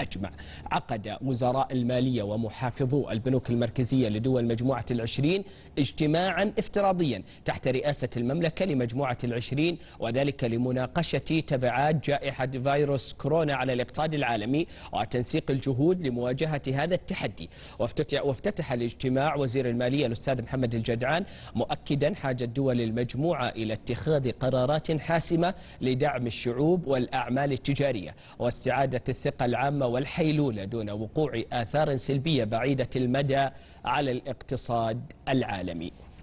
أجمع عقد وزراء المالية ومحافظو البنوك المركزية لدول مجموعة العشرين اجتماعا افتراضيا تحت رئاسة المملكة لمجموعة العشرين وذلك لمناقشة تبعات جائحة فيروس كورونا على الاقتصاد العالمي وتنسيق الجهود لمواجهة هذا التحدي وافتتح الاجتماع وزير المالية الأستاذ محمد الجدعان مؤكدا حاجة دول المجموعة إلى اتخاذ قرارات حاسمة لدعم الشعوب والأعمال التجارية واستعادة الثقة العالمية العامة والحيلولة دون وقوع آثار سلبية بعيدة المدى على الاقتصاد العالمي